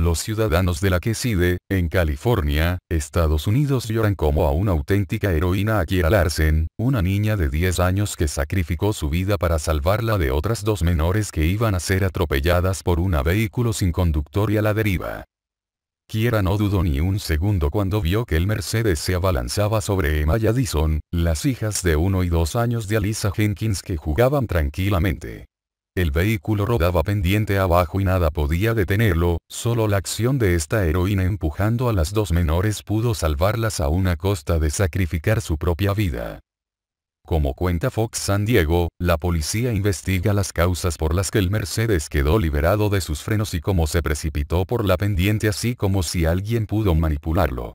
Los ciudadanos de la que Queside, en California, Estados Unidos lloran como a una auténtica heroína a Kiera Larsen, una niña de 10 años que sacrificó su vida para salvarla de otras dos menores que iban a ser atropelladas por un vehículo sin conductor y a la deriva. Kiera no dudó ni un segundo cuando vio que el Mercedes se abalanzaba sobre Emma y Addison, las hijas de uno y dos años de Alisa Jenkins que jugaban tranquilamente. El vehículo rodaba pendiente abajo y nada podía detenerlo, solo la acción de esta heroína empujando a las dos menores pudo salvarlas a una costa de sacrificar su propia vida. Como cuenta Fox San Diego, la policía investiga las causas por las que el Mercedes quedó liberado de sus frenos y cómo se precipitó por la pendiente así como si alguien pudo manipularlo.